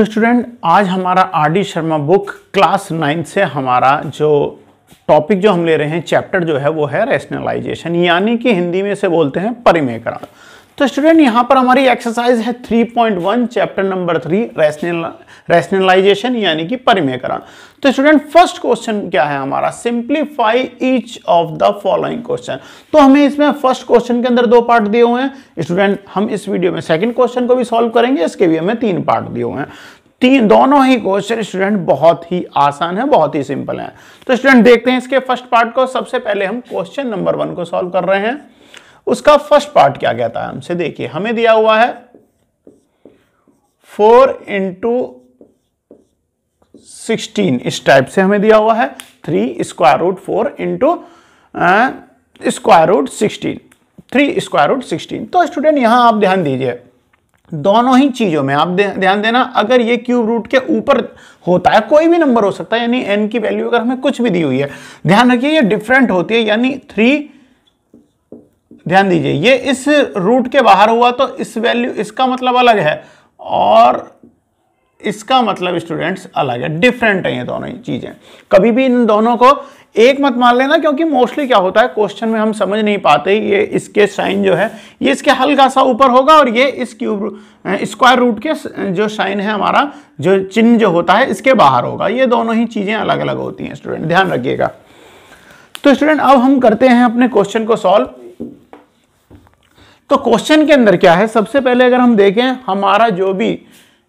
तो स्टूडेंट आज हमारा R D Sharma book class ninth से हमारा जो टॉपिक जो हम ले रहे हैं चैप्टर जो है वो है रेशनलाइजेशन यानी कि हिंदी में से बोलते हैं परिमेयकरण तो स्टूडेंट यहाँ पर हमारी एक्सरसाइज है 3.1 chapter number three rational rationalisation यानी कि परिमेयकरण तो स्टूडेंट फर्स्ट क्वेश्चन क्या है हमारा simplify each of the following question तो हमें इसमें फर्स्ट क्वेश्चन के अंदर दो पार्ट दिए हुए हैं स्टूडेंट हम इस वीडियो में सेकंड क्वेश्चन को भी सॉल्व करेंगे इसके भी हमें तीन पार्ट दिए हुए हैं तीन दोनों ही क्वेश्चन स्टूडेंट बहुत ही आसान है बहुत ही सिंपल है तो स्टूडेंट देखते हैं इसके फर्स्ट पार्ट को सबसे पहले हम क्वेश्चन नंबर वन को सॉल्व कर रहे हैं उसका फर्स्ट पार्ट क्या कहता है हमसे देखिए हमें दिया हुआ है फोर इंटू सिक्सटीन इस टाइप से हमें दिया हुआ है three square root four into square root sixteen three square root sixteen तो स्टूडेंट यहां आप ध्यान दीजिए दोनों ही चीजों में आप ध्यान देना अगर ये क्यूब रूट के ऊपर होता है कोई भी नंबर हो सकता है यानी एन की वैल्यू अगर हमें कुछ भी दी हुई है ध्यान रखिए ये डिफरेंट होती है यानी थ्री ध्यान दीजिए ये इस रूट के बाहर हुआ तो इस वैल्यू इसका मतलब अलग है और इसका मतलब स्टूडेंट्स अलग है डिफरेंट है ये दोनों ही चीज़ें कभी भी इन दोनों को एक मत मान लेना क्योंकि मोस्टली क्या होता है क्वेश्चन में हम समझ नहीं पाते ये इसके साइन जो है ये इसके हल्का सा ऊपर होगा और ये इस क्यूब स्क्वायर रूट के जो साइन है हमारा जो चिन्ह जो होता है इसके बाहर होगा ये दोनों ही चीज़ें अलग अलग होती हैं स्टूडेंट ध्यान रखिएगा तो स्टूडेंट अब हम करते हैं अपने क्वेश्चन को सॉल्व तो क्वेश्चन के अंदर क्या है सबसे पहले अगर हम देखें हमारा जो भी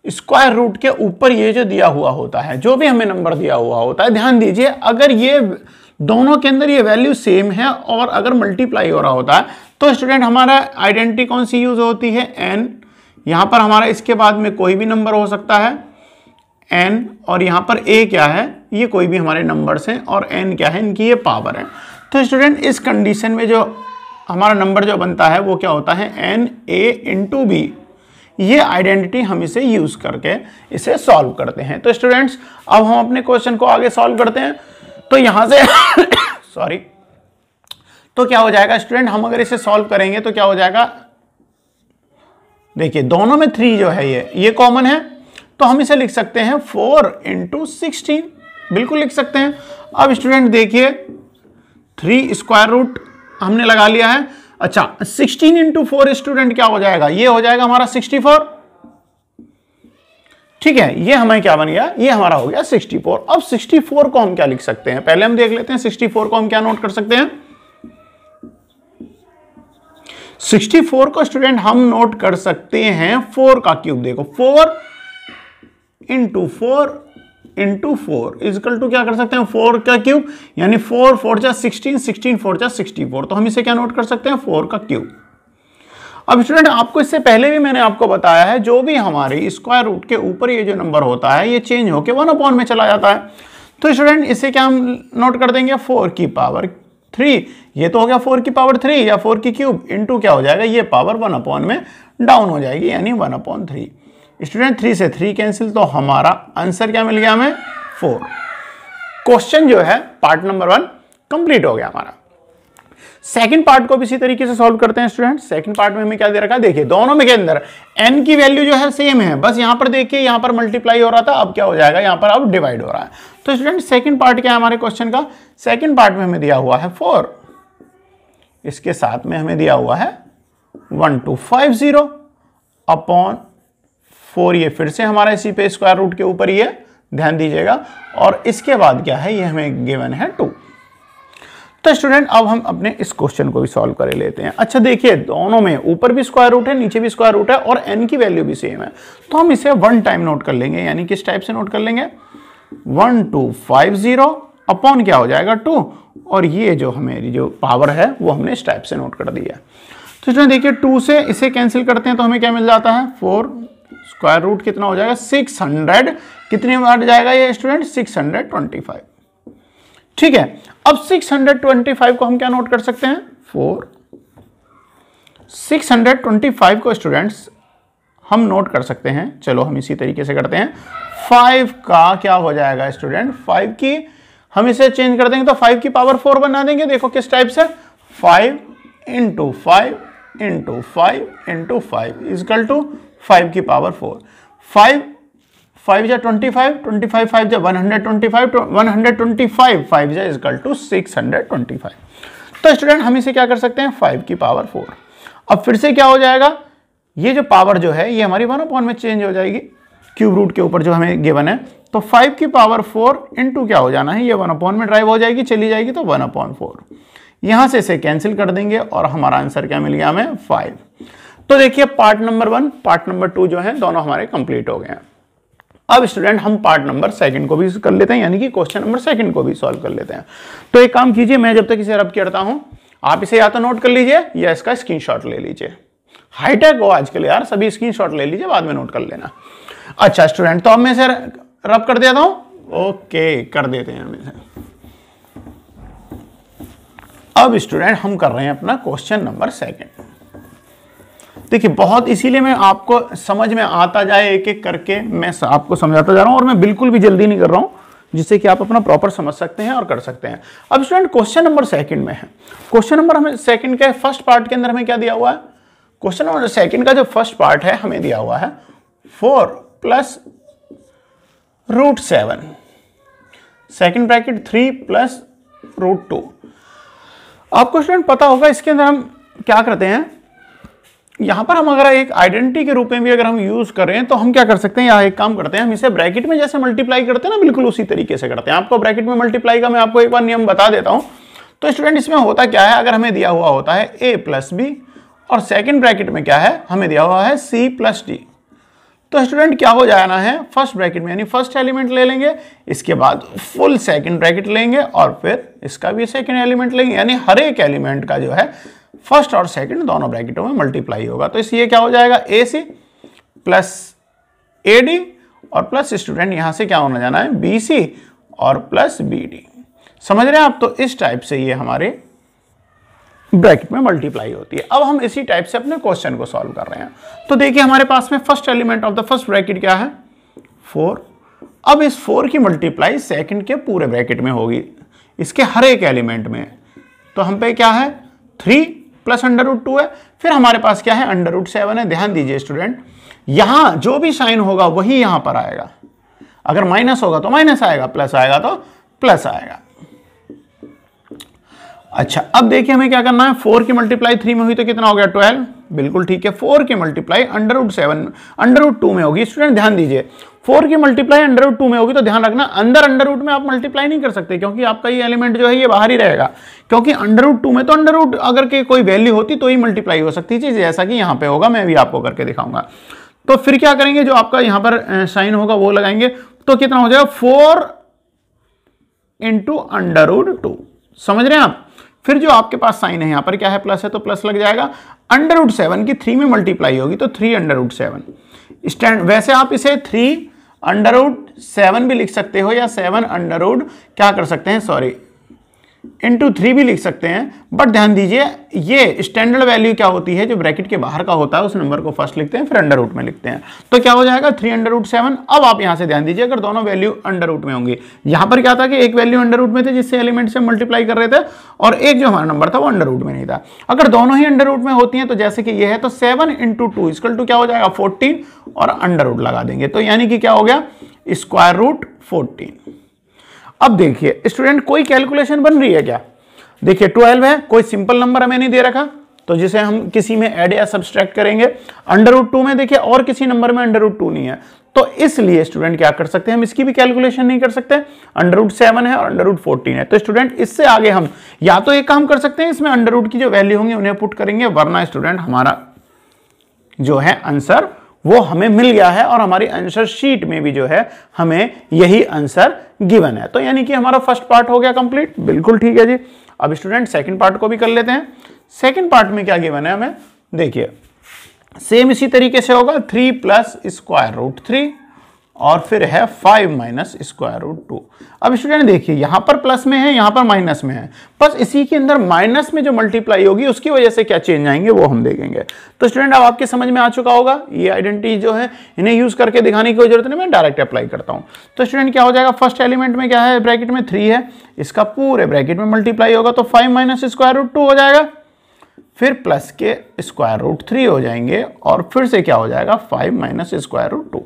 स्क्वायर रूट के ऊपर ये जो दिया हुआ होता है जो भी हमें नंबर दिया हुआ होता है ध्यान दीजिए अगर ये दोनों के अंदर ये वैल्यू सेम है और अगर मल्टीप्लाई हो रहा होता है तो स्टूडेंट हमारा आइडेंटिटी कौन सी यूज होती है एन यहाँ पर हमारा इसके बाद में कोई भी नंबर हो सकता है एन और यहाँ पर ए क्या है ये कोई भी हमारे नंबर्स हैं और एन क्या है इनकी ये पावर है तो स्टूडेंट इस कंडीशन में जो हमारा नंबर जो बनता है वो क्या होता है एन ए इंटू बी ये आइडेंटिटी हम इसे यूज करके इसे सॉल्व करते हैं तो स्टूडेंट्स अब हम अपने क्वेश्चन को आगे सॉल्व करते हैं तो यहां से सॉरी तो क्या हो जाएगा स्टूडेंट हम अगर इसे सॉल्व करेंगे तो क्या हो जाएगा देखिए दोनों में थ्री जो है ये ये कॉमन है तो हम इसे लिख सकते हैं फोर इंटू सिक्सटीन बिल्कुल लिख सकते हैं अब स्टूडेंट देखिए थ्री स्क्वायर रूट हमने लगा लिया है अच्छा 16 इंटू फोर स्टूडेंट क्या हो जाएगा ये हो जाएगा हमारा 64 ठीक है ये हमें क्या बन गया ये हमारा हो गया 64 अब 64 को हम क्या लिख सकते हैं पहले हम देख लेते हैं 64 को हम क्या नोट कर सकते हैं 64 को स्टूडेंट हम नोट कर सकते हैं 4 का क्यूब देखो 4 into four into four equal to क्या कर सकते हैं फोर का क्यूब यानी फोर फोर जा सिक्सटीन सिक्सटीन फोर जा सिक्सटी फोर तो हम इसे क्या नोट कर सकते हैं फोर का क्यूब अब स्टूडेंट आपको इससे पहले भी मैंने आपको बताया है जो भी हमारे स्क्वायर रूट के ऊपर ये जो नंबर होता है ये चेंज होकर वन अपॉन में चला जाता है तो स्टूडेंट इसे क्या हम नोट कर देंगे फोर की पावर थ्री ये तो हो गया फोर की पावर थ्री या फोर की क्यूब इंटू क्या हो जाएगा ये पावर वन अपॉन में डाउन हो जाएगी यानी one upon three student three से थ्री कैंसिल तो हमारा आंसर क्या मिल गया हमें फोर क्वेश्चन जो है पार्ट नंबर वन कंप्लीट हो गया हमारा सेकंड पार्ट को भी इसी तरीके से सॉल्व करते हैं स्टूडेंट सेकंड पार्ट में हमें क्या दे रखा है देखिए दोनों में के अंदर एन की वैल्यू जो है सेम है बस यहां पर देखिए यहां पर मल्टीप्लाई हो रहा था अब क्या हो जाएगा यहां पर अब डिवाइड हो रहा है तो स्टूडेंट सेकंड पार्ट क्या है हमारे क्वेश्चन का सेकंड पार्ट में हमें दिया हुआ है फोर इसके साथ में हमें दिया हुआ है one two five zero upon four ये फिर से हमारा इसी पे स्क्वायर रूट के ऊपर ही है ध्यान दीजिएगा और इसके बाद क्या है ये हमें गिवन है टू तो स्टूडेंट अब हम अपने इस क्वेश्चन को भी सॉल्व कर लेते हैं अच्छा देखिए दोनों में ऊपर भी स्क्वायर रूट है नीचे भी स्क्वायर रूट है और एन की वैल्यू भी सेम है तो हम इसे वन टाइम नोट कर लेंगे यानी किस टाइप से नोट कर लेंगे one two five zero upon क्या हो जाएगा टू और ये जो हमारी जो पावर है वो हमने इस टाइप से नोट कर दिया तो इसमें देखिए टू से इसे कैंसिल करते हैं तो हमें क्या मिल जाता है फोर स्क्वायर रूट कितना हो जाएगा 600 कितने में हट जाएगा ये स्टूडेंट 625 ठीक है अब 625 को हम क्या नोट कर सकते हैं फोर 625 को स्टूडेंट्स हम नोट कर सकते हैं चलो हम इसी तरीके से करते हैं फाइव का क्या हो जाएगा स्टूडेंट फाइव की हम इसे चेंज कर देंगे तो फाइव की पावर फोर बना देंगे देखो किस टाइप से five into five into five into five equal to five की पावर फोर फाइव फाइव जा twenty five twenty five five जै one hundred twenty five one hundred twenty five five जै equal to six hundred twenty five तो student हम इसे क्या कर सकते हैं फाइव की पावर फोर अब फिर से क्या हो जाएगा ये जो पावर जो है ये हमारी वन अपॉन में चेंज हो जाएगी क्यूब रूट के ऊपर जो हमें गिवन है तो फाइव की पावर फोर इंटू क्या हो जाना है ये वन अपॉन में ड्राइव हो जाएगी चली जाएगी तो वन अपॉन फोर यहाँ से इसे कैंसिल कर देंगे और हमारा आंसर क्या मिल गया हमें फाइव तो देखिए part number one part number two जो है दोनों हमारे कंप्लीट हो गए हैं अब स्टूडेंट हम पार्ट नंबर सेकंड को भी कर लेते हैं यानी कि क्वेश्चन नंबर सेकंड को भी सॉल्व कर लेते हैं तो एक काम कीजिए मैं जब तक इसे रब करता हूं आप इसे या तो नोट कर लीजिए या इसका स्क्रीनशॉट ले लीजिए हाईटेक हो आजकल यार सभी स्क्रीनशॉट ले लीजिए बाद में नोट कर लेना अच्छा स्टूडेंट तो अब मैं इसे रब कर देता हूं ओके कर देते हैं हम इसे अब स्टूडेंट हम कर रहे हैं अपना क्वेश्चन नंबर सेकंड देखिए बहुत इसीलिए मैं आपको समझ में आता जाए एक एक करके मैं आपको समझाता जा रहा हूं और मैं बिल्कुल भी जल्दी नहीं कर रहा हूं जिससे कि आप अपना प्रॉपर समझ सकते हैं और कर सकते हैं अब स्टूडेंट क्वेश्चन नंबर सेकंड में है क्वेश्चन नंबर हमें सेकंड के फर्स्ट पार्ट के अंदर हमें क्या दिया हुआ है क्वेश्चन नंबर सेकंड का जो फर्स्ट पार्ट है हमें दिया हुआ है four plus root seven second bracket three plus root two आपको स्टूडेंट पता होगा इसके अंदर हम क्या करते हैं यहाँ पर हम अगर एक आइडेंटिटी के रूप में भी अगर हम यूज करें तो हम क्या कर सकते हैं यहाँ एक काम करते हैं हम इसे ब्रैकेट में जैसे मल्टीप्लाई करते हैं ना बिल्कुल उसी तरीके से करते हैं आपको ब्रैकेट में मल्टीप्लाई का मैं आपको एक बार नियम बता देता हूँ तो स्टूडेंट इसमें होता क्या है अगर हमें दिया हुआ होता है ए प्लस बी और सेकेंड ब्रैकेट में क्या है हमें दिया हुआ है सी प्लस डी तो स्टूडेंट क्या हो जाना है फर्स्ट ब्रैकेट में यानी फर्स्ट एलिमेंट ले लेंगे इसके बाद फुल सेकेंड ब्रैकेट लेंगे और फिर इसका भी सेकेंड एलिमेंट लेंगे यानी हर एक एलिमेंट का जो है फर्स्ट और सेकंड दोनों ब्रैकेटों में मल्टीप्लाई होगा तो इसलिए क्या हो जाएगा A C plus A D और प्लस स्टूडेंट यहां से क्या होना जाना है बी सी और प्लस बी डी समझ रहे हैं आप तो इस टाइप से ये हमारे ब्रैकेट में मल्टीप्लाई होती है अब हम इसी टाइप से अपने क्वेश्चन को सॉल्व कर रहे हैं तो देखिए हमारे पास में first element of the first bracket क्या है फोर अब इस फोर की मल्टीप्लाई सेकंड के पूरे ब्रैकेट में होगी इसके हर एक एलिमेंट में तो हम पे क्या है three plus under root two है फिर हमारे पास क्या है अंडर रूट सेवन है ध्यान दीजिए स्टूडेंट यहां जो भी साइन होगा वही यहां पर आएगा अगर माइनस होगा तो माइनस आएगा प्लस आएगा तो प्लस आएगा अच्छा अब देखिए हमें क्या करना है फोर की मल्टीप्लाई थ्री में हुई तो कितना हो गया ट्वेल्व बिल्कुल ठीक है फोर की multiply under root seven under root two में होगी स्टूडेंट ध्यान दीजिए फोर की मल्टीप्लाई अंडरवुड टू में होगी तो ध्यान रखना अंदर अंडरवुड में आप मल्टीप्लाई नहीं कर सकते क्योंकि आपका ये एलिमेंट जो है ये बाहर ही रहेगा क्योंकि अंडरवुड टू में तो अंडरवुड अगर के कोई वैल्यू होती तो ही मल्टीप्लाई हो सकती थी जैसा कि यहाँ पे होगा मैं भी आपको करके दिखाऊंगा तो फिर क्या करेंगे जो आपका यहाँ पर साइन होगा वो लगाएंगे तो कितना हो जाएगा फोर इंटू अंडरवुड टू समझ रहे हैं आप फिर जो आपके पास साइन है यहां पर क्या है प्लस है तो प्लस लग जाएगा अंडर रूट सेवन की थ्री में मल्टीप्लाई होगी तो three under root seven stand वैसे आप इसे थ्री अंडर रूट सेवन भी लिख सकते हो या सेवन अंडर रूट क्या कर सकते हैं सॉरी इंटू थ्री भी लिख सकते हैं बट ध्यान दीजिए ये स्टैंडर्ड वैल्यू क्या होती है जो ब्रैकेट के बाहर का होता है उस नंबर को फर्स्ट लिखते हैं फिर अंडर रूट में लिखते हैं तो क्या हो जाएगा थ्री अंडर रूट सेवन अब आप यहां से ध्यान दीजिए अगर दोनों वैल्यू अंडर रूट में होंगी यहां पर क्या था कि एक वैल्यू अंडर रूट में थे जिससे एलिमेंट से मल्टीप्लाई कर रहे थे और एक जो हमारा नंबर था वो अंडर रूट में नहीं था अगर दोनों ही अंडर रूट में होती है तो जैसे कि यह है तो seven into two equal to क्या हो जाएगा फोर्टीन और अंडर रूट लगा देंगे तो यानी कि क्या हो गया स्क्वायर रूट फोर्टीन अब देखिए स्टूडेंट कोई कैलकुलेशन बन रही है क्या देखिए ट्वेल्व है कोई सिंपल नंबर हमें नहीं दे रखा तो जिसे हम किसी में एड या सब्सट्रैक्ट करेंगे अंडर रूट टू में देखिए और किसी नंबर में अंडर रूट टू नहीं है तो इसलिए स्टूडेंट क्या कर सकते हैं हम इसकी भी कैलकुलेशन नहीं कर सकते अंडर रूट सेवन है और अंडर रूट फोर्टीन है तो स्टूडेंट इससे आगे हम या तो एक काम कर सकते हैं इसमें अंडर रूट की जो वैल्यू होंगी उन्हें पुट करेंगे वरना स्टूडेंट हमारा जो है आंसर वो हमें मिल गया है और हमारी आंसर शीट में भी जो है हमें यही आंसर गिवन है तो यानी कि हमारा फर्स्ट पार्ट हो गया कंप्लीट बिल्कुल ठीक है जी अब स्टूडेंट सेकंड पार्ट को भी कर लेते हैं सेकंड पार्ट में क्या गिवन है हमें देखिए सेम इसी तरीके से होगा three plus square root three और फिर है five minus square root two अब स्टूडेंट देखिए यहां पर प्लस में है यहां पर माइनस में है बस इसी के अंदर माइनस में जो मल्टीप्लाई होगी उसकी वजह से क्या चेंज आएंगे वो हम देखेंगे तो स्टूडेंट अब आपके समझ में आ चुका होगा ये आइडेंटिटी जो है इन्हें यूज करके दिखाने की कोई जरूरत नहीं मैं डायरेक्ट अप्लाई करता हूँ तो स्टूडेंट क्या हो जाएगा फर्स्ट एलिमेंट में क्या है ब्रैकेट में थ्री है इसका पूरे ब्रैकेट में मल्टीप्लाई होगा तो five minus square root two हो जाएगा फिर प्लस के स्क्वायर रूट थ्री हो जाएंगे और फिर से क्या हो जाएगा five minus square root two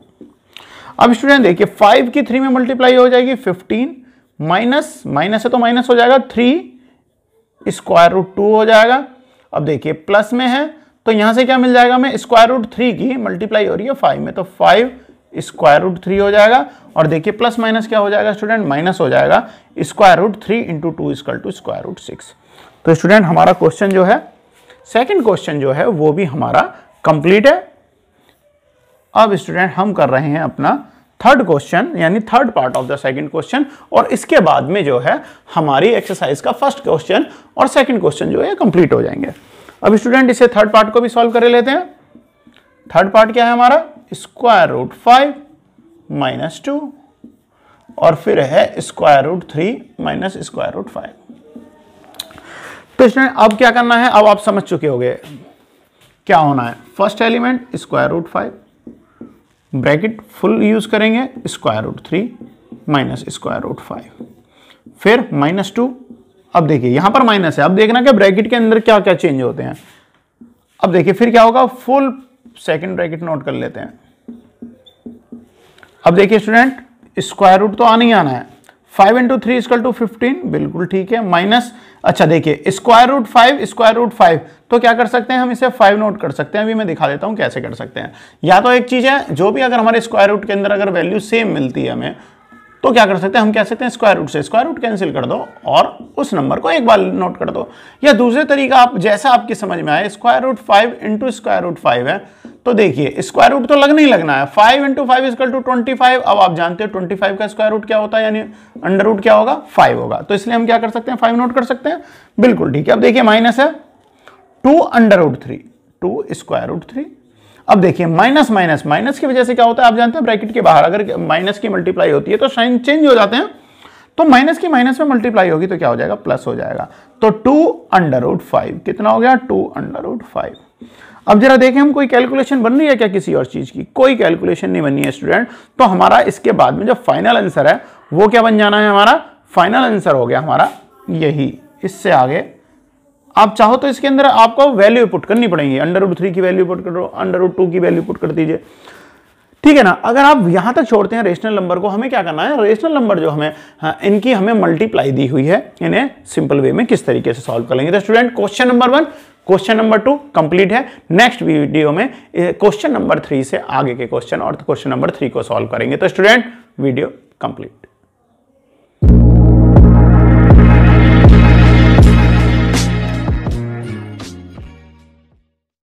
अब स्टूडेंट देखिए फाइव की थ्री में मल्टीप्लाई हो जाएगी फिफ्टीन माइनस माइनस है तो माइनस हो जाएगा थ्री स्क्वायर रूट टू हो जाएगा अब देखिए प्लस में है तो यहाँ से क्या मिल जाएगा हमें स्क्वायर रूट थ्री की मल्टीप्लाई हो रही है फाइव में तो फाइव स्क्वायर रूट थ्री हो जाएगा और देखिए प्लस माइनस क्या हो जाएगा स्टूडेंट माइनस हो जाएगा square root three into two equal to square root six तो स्टूडेंट हमारा क्वेश्चन जो है सेकंड क्वेश्चन जो है वो भी हमारा कंप्लीट है अब स्टूडेंट हम कर रहे हैं अपना थर्ड क्वेश्चन यानी third part of the second question और इसके बाद में जो है हमारी एक्सरसाइज का फर्स्ट क्वेश्चन और सेकंड क्वेश्चन जो है कंप्लीट हो जाएंगे अब स्टूडेंट इसे थर्ड पार्ट को भी सॉल्व कर लेते हैं थर्ड पार्ट क्या है हमारा square root five minus two और फिर है square root three minus square root five तो स्टूडेंट अब क्या करना है अब आप समझ चुके होंगे क्या होना है first element square root five bracket full use करेंगे square root three minus square root five फिर माइनस टू अब देखिए यहां पर माइनस है अब देखना क्या ब्रैकेट के अंदर क्या क्या चेंज होते हैं अब देखिए फिर क्या होगा फुल सेकंड ब्रैकेट नोट कर लेते हैं अब देखिए स्टूडेंट स्क्वायर रूट तो आ ही आना है five into three equal to fifteen बिल्कुल ठीक है माइनस अच्छा देखिए square root five square root five तो क्या कर सकते हैं हम इसे फाइव नोट कर सकते हैं अभी मैं दिखा देता हूं कैसे कर सकते हैं या तो एक चीज़ है जो भी अगर हमारे स्क्वायर रूट के अंदर अगर वैल्यू सेम मिलती है हमें तो क्या कर सकते हैं हम कह सकते हैं स्क्वायर रूट से स्क्वायर रूट कैंसिल कर दो और उस नंबर को एक बार नोट कर दो या दूसरे तरीका आप जैसा आपकी समझ में आए square root five into square root five है तो देखिए स्क्वायर रूट तो लगना ही लगना है five into five equal to twenty five अब आप जानते हो ट्वेंटी फाइव का स्क्वायर रूट क्या होता है यानी अंडर रूट क्या होगा फाइव होगा तो इसलिए हम क्या कर सकते हैं फाइव नोट कर सकते हैं बिल्कुल ठीक है अब देखिए माइनस है two under root three two square root three अब देखिए माइनस माइनस माइनस की वजह से क्या होता है आप जानते हैं ब्रैकेट के बाहर अगर माइनस की मल्टीप्लाई होती है तो साइन चेंज हो जाते हैं तो माइनस की माइनस में मल्टीप्लाई होगी तो क्या हो जाएगा प्लस हो जाएगा तो टू अंडर रूट फाइव कितना हो गया टू अंडर रूट फाइव अब जरा देखें हम कोई कैलकुलेशन बन रही है क्या किसी और चीज़ की कोई कैलकुलेशन नहीं बनी है स्टूडेंट तो हमारा इसके बाद में जो फाइनल आंसर है वो क्या बन जाना है हमारा फाइनल आंसर हो गया हमारा यही इससे आगे आप चाहो तो इसके अंदर आपको वैल्यू पुट करनी पड़ेगी अंडर रूट थ्री की वैल्यू पुट करो अंडर रूट टू की वैल्यू पुट कर दीजिए ठीक है ना अगर आप यहां तक छोड़ते हैं रेशनल नंबर को हमें क्या करना है रेशनल नंबर जो हमें हाँ, इनकी हमें मल्टीप्लाई दी हुई है इन्हें सिंपल वे में किस तरीके से सॉल्व कर लेंगे तो student question number one question number two complete है नेक्स्ट वीडियो में क्वेश्चन नंबर थ्री से आगे के क्वेश्चन और क्वेश्चन नंबर थ्री को सॉल्व करेंगे तो स्टूडेंट वीडियो कंप्लीट